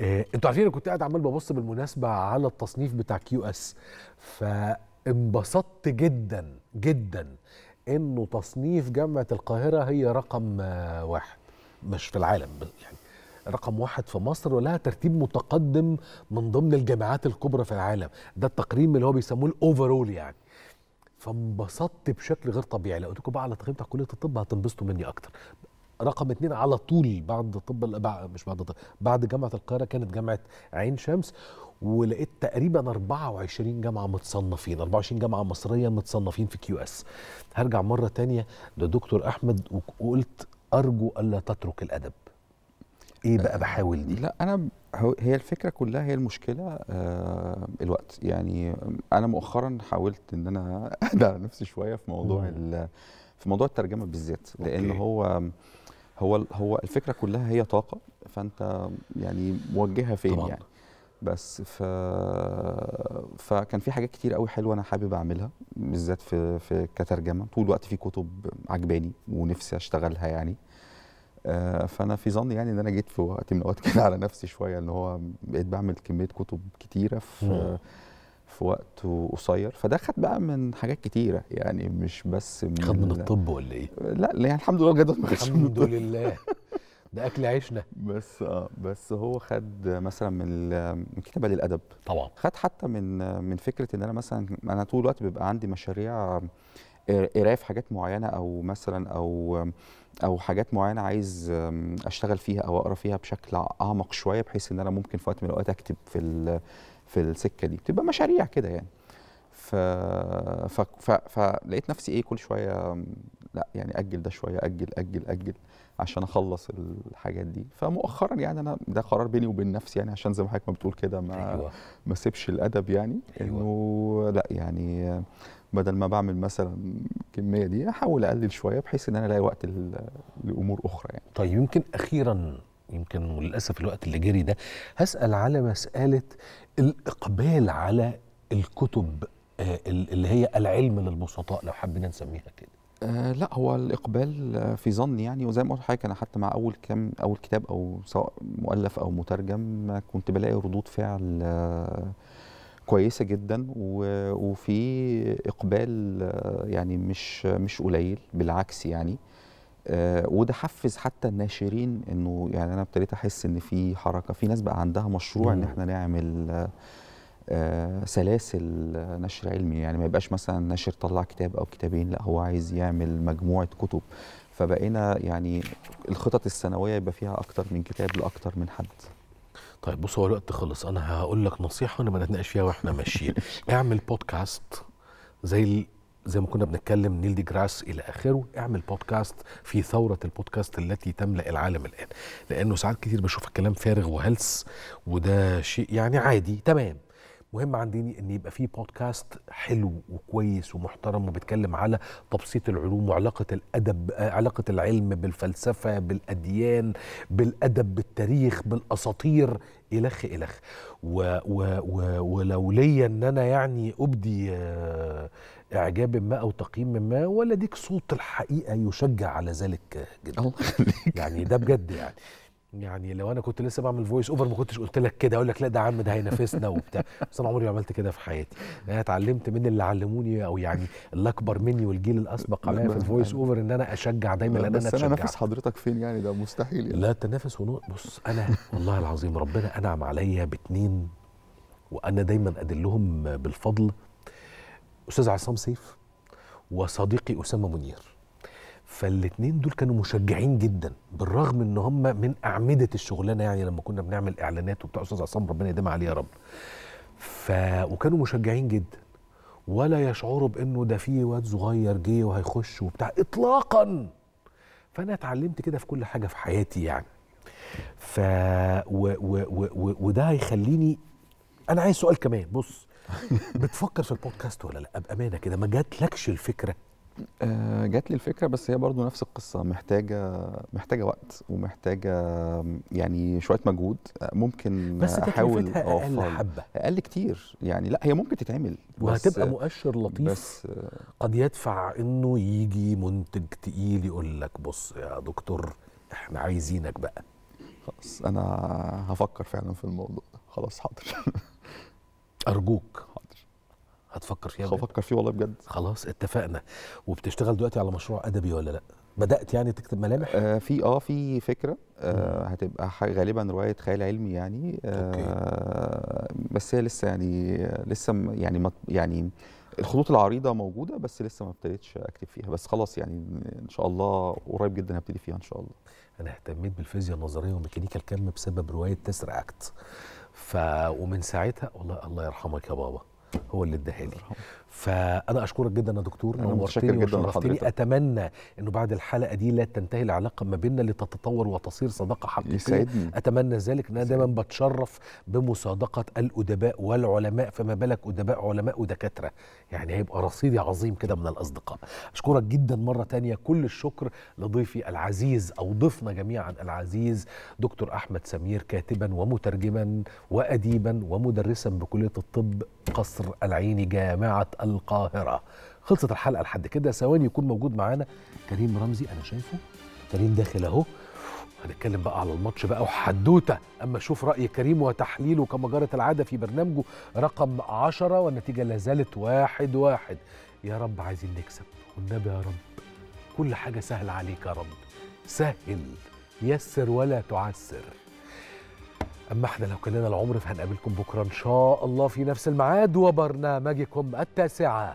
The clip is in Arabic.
آه، انتوا عارفين انا كنت قاعد عمال ببص بالمناسبه على التصنيف بتاع كيو اس فانبسطت جدا جدا انه تصنيف جامعه القاهره هي رقم آه، واحد مش في العالم يعني رقم واحد في مصر ولها ترتيب متقدم من ضمن الجامعات الكبرى في العالم ده التقريم اللي هو بيسموه الاوفرول يعني فانبسطت بشكل غير طبيعي لو قلت لكم بقى على تقييم بتاع كليه الطب هتنبسطوا مني اكتر رقم اثنين على طول بعد طب مش بعد طب بعد جامعه القاهره كانت جامعه عين شمس ولقيت تقريبا 24 جامعه متصنفين 24 جامعه مصريه متصنفين في كيو اس هرجع مره تانية لدكتور احمد وقلت ارجو الا تترك الادب ايه بقى آه، بحاول دي لا انا هي الفكره كلها هي المشكله آه الوقت يعني انا مؤخرا حاولت ان انا اهدى نفسي شويه في موضوع في موضوع الترجمه بالذات لان هو هو هو الفكره كلها هي طاقه فانت يعني موجهها فين طبعا. يعني بس ف... فكان في حاجات كتير قوي حلوه انا حابب اعملها بالذات في في كترجمه طول الوقت في كتب عجباني ونفسي اشتغلها يعني آه، فانا في ظني يعني ان انا جيت في وقت من الاوقات كده على نفسي شويه ان هو بقيت بعمل كميه كتب كتيره في في وقت قصير فده خد بقى من حاجات كتيره يعني مش بس من خد من الطب ولا ايه؟ لا يعني الحمد لله لغايه ما خدش الحمد لله ده اكل عيشنا بس اه بس هو خد مثلا من من كتابه للادب طبعا خد حتى من من فكره ان انا مثلا انا طول الوقت بيبقى عندي مشاريع آه، قرايه في حاجات معينه او مثلا او او حاجات معينه عايز اشتغل فيها او اقرا فيها بشكل اعمق شويه بحيث ان انا ممكن في وقت من الاوقات اكتب في في السكه دي بتبقى مشاريع كده يعني ف... ف... ف... فلقيت نفسي ايه كل شويه لا يعني اجل ده شويه اجل اجل اجل عشان اخلص الحاجات دي فمؤخرا يعني انا ده قرار بيني وبين نفسي يعني عشان زي ما حضرتك ما بتقول كده ما أيوة. ما سيبش الادب يعني أيوة. انه لا يعني بدل ما بعمل مثلا الكميه دي احاول اقلل شويه بحيث ان انا الاقي وقت لامور اخرى يعني طيب يمكن اخيرا يمكن وللاسف الوقت اللي جري ده هسال على مساله الاقبال على الكتب آه، اللي هي العلم للبسطاء لو حبينا نسميها كده آه لا هو الاقبال آه، في ظني يعني وزي ما قلت لحضرتك انا حتى مع اول كام اول كتاب او سواء مؤلف او مترجم آه، كنت بلاقي ردود فعل كويسه جدا وفي اقبال يعني مش مش قليل بالعكس يعني آه، وده حفز حتى الناشرين انه يعني انا ابتديت احس ان في حركه في ناس بقى عندها مشروع ان احنا نعمل آه، سلاسل نشر علمي يعني ما يبقاش مثلا ناشر طلع كتاب او كتابين لا هو عايز يعمل مجموعه كتب فبقينا يعني الخطط السنويه يبقى فيها اكتر من كتاب لاكتر من حد طيب بص هو الوقت خلص انا هقول لك نصيحه ونبقى نتناقش فيها واحنا ماشيين اعمل بودكاست زي زي ما كنا بنتكلم نيل دي جراس الى اخره اعمل بودكاست في ثوره البودكاست التي تملا العالم الان لانه ساعات كتير بشوف الكلام فارغ وهلس وده شيء يعني عادي تمام مهم عندي ان يبقى في بودكاست حلو وكويس ومحترم وبيتكلم على تبسيط العلوم وعلاقه الادب علاقه العلم بالفلسفه بالاديان بالادب بالتاريخ بالاساطير الخ الخ و و و ولو ليا ان انا يعني ابدي آه، اعجاب ما او تقييم ما ولا ديك صوت الحقيقه يشجع على ذلك جدا يعني ده بجد يعني يعني لو انا كنت لسه بعمل فويس اوفر ما كنتش قلت لك كده اقول لك لا ده عم ده هينافسنا وبتاع بس انا عمري ما عملت كده في حياتي انا اتعلمت من اللي علموني او يعني اللي اكبر مني والجيل الاسبق عليا في الفويس اوفر ان انا اشجع دايما ان انا بس انا انافس حضرتك فين يعني ده مستحيل يعني. لا تنافس ونو بص انا والله العظيم ربنا انعم عليا باتنين وانا دايما ادلهم بالفضل استاذ عصام سيف وصديقي اسامه منير فالاثنين دول كانوا مشجعين جدا بالرغم ان هم من اعمده الشغلانه يعني لما كنا بنعمل اعلانات وبتاع استاذ عصام ربنا يديم عليه يا رب ف وكانوا مشجعين جدا ولا يشعروا بانه ده في واد صغير جه وهيخش وبتاع اطلاقا فانا اتعلمت كده في كل حاجه في حياتي يعني ف و... و... و... و... وده هيخليني انا عايز سؤال كمان بص بتفكر في البودكاست ولا لا بامانه كده ما جاتلكش الفكره آه جات لي الفكره بس هي برضو نفس القصه محتاجه محتاجه وقت ومحتاجه يعني شويه مجهود ممكن بس احاول اقل حبه اقل كتير يعني لا هي ممكن تتعمل وهتبقى مؤشر لطيف بس آه. قد يدفع انه يجي منتج تقيل يقول لك بص يا دكتور احنا عايزينك بقى خلاص انا هفكر فعلا في الموضوع خلاص حاضر ارجوك حاضر هتفكر فيها هفكر فيه والله بجد خلاص اتفقنا وبتشتغل دلوقتي على مشروع ادبي ولا لا بدات يعني تكتب ملامح آه في اه في فكره آه هتبقى غالبا روايه خيال علمي يعني آه أوكي. بس هي لسه يعني لسه يعني يعني الخطوط العريضه موجوده بس لسه ما ابتديتش اكتب فيها بس خلاص يعني ان شاء الله قريب جدا هبتدي فيها ان شاء الله انا اهتميت بالفيزياء النظريه وميكانيكا الكم بسبب روايه تسرع اكت ف ومن ساعتها والله الله يرحمك يا بابا هو اللي اداها لي فانا اشكرك جدا يا دكتور نورتني وشرفتني اتمنى انه بعد الحلقه دي لا تنتهي العلاقه ما بيننا لتتطور وتصير صداقه حقيقيه اتمنى ذلك انا دايما بتشرف بمصادقه الادباء والعلماء فما بالك ادباء علماء ودكاتره يعني هيبقى رصيدي عظيم كده من الاصدقاء اشكرك جدا مره تانية كل الشكر لضيفي العزيز او ضيفنا جميعا العزيز دكتور احمد سمير كاتبا ومترجما واديبا ومدرسا بكليه الطب قصر قصر العيني جامعة القاهرة خلصت الحلقة لحد كده ثواني يكون موجود معانا كريم رمزي أنا شايفه كريم داخل أهو هنتكلم بقى على الماتش بقى وحدوته اما اشوف راي كريم وتحليله كما جرت العاده في برنامجه رقم 10 والنتيجه لا زالت واحد واحد يا رب عايزين نكسب والنبي يا رب كل حاجه سهله عليك يا رب سهل يسر ولا تعسر أما إحنا لو كلنا العمر فهنقابلكم بكرة إن شاء الله في نفس الميعاد وبرنامجكم التاسعة